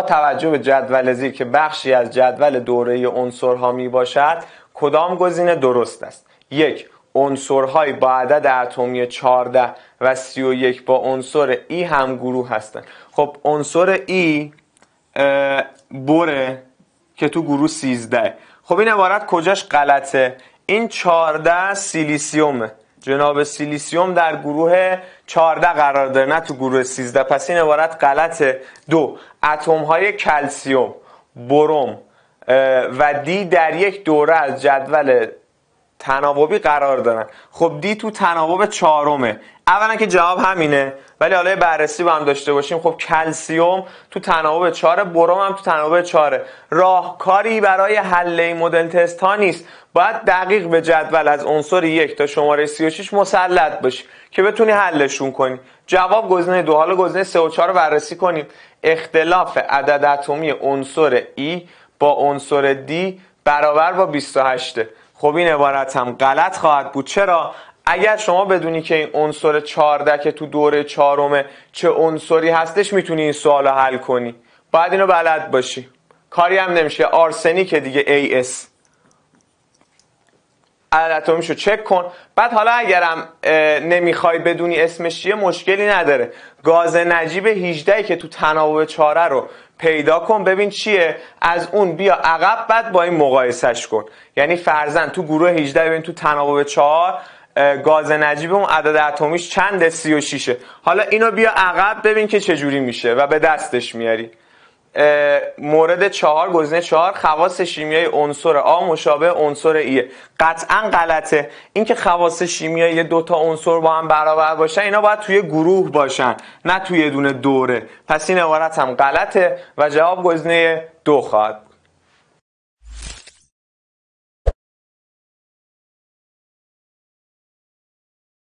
با توجه به جدول زیر که بخشی از جدول دوره عنصرها می باشد کدام گزینه درست است یک عنصرهایی با عدد اتمی 14 و 31 با عنصر ای هم گروه هستند خب عنصر ای بره که تو گروه 13 خب این عبارت کجاش غلطه این 14 سیلیسیومه جناب سیلیسیوم در گروه 14 قرار داره نه تو گروه 13 پس این عبارت غلطه دو اتم های کلسیوم بروم و دی در یک دوره از جدول تناوبی قرار دارن خب دی تو تناوب چهارمه اولا که جواب همینه ولی حالا بررسی با هم داشته باشیم خب کلسیوم تو تناوب چهاره بروم هم تو تناوب چهاره راهکاری برای حل این مدل تست ها نیست باید دقیق به جدول از عنصر یک تا شماره 36 مسلط باشی که بتونی حلشون کنی جواب گزینه دو حالا گزینه سه و 4 رو بررسی کنیم اختلاف عدد اتمی عنصر ای e با عنصر دی برابر با 28 خب این عبارت هم غلط خواهد بود چرا اگر شما بدونی که این عنصر 14 که تو دوره چهارم چه عنصری هستش میتونی این سوال حل کنی باید اینو بلد باشی کاری هم نمیشه آرسنی که دیگه AS عدد چک کن بعد حالا اگرم نمیخوای بدونی اسمش چیه مشکلی نداره گاز نجیب 18 که تو تناوب 4 رو پیدا کن ببین چیه از اون بیا عقب بعد با این مقایسش کن یعنی فرزن تو گروه 18 ببین تو تناوب 4 گاز نجیب اون عدد اتمیش چنده 36 حالا اینو بیا عقب ببین که چجوری میشه و به دستش میاری مورد چهار گزینه چهار خواص شیمیایی عنصر آ مشابه عنصر ایه قطعا غلطه اینکه خواص شیمیایی دو تا عنصر با هم برابر باشن اینا باید توی گروه باشن نه توی دونه دوره پس این عبارت هم غلطه و جواب گزینه دو خواهد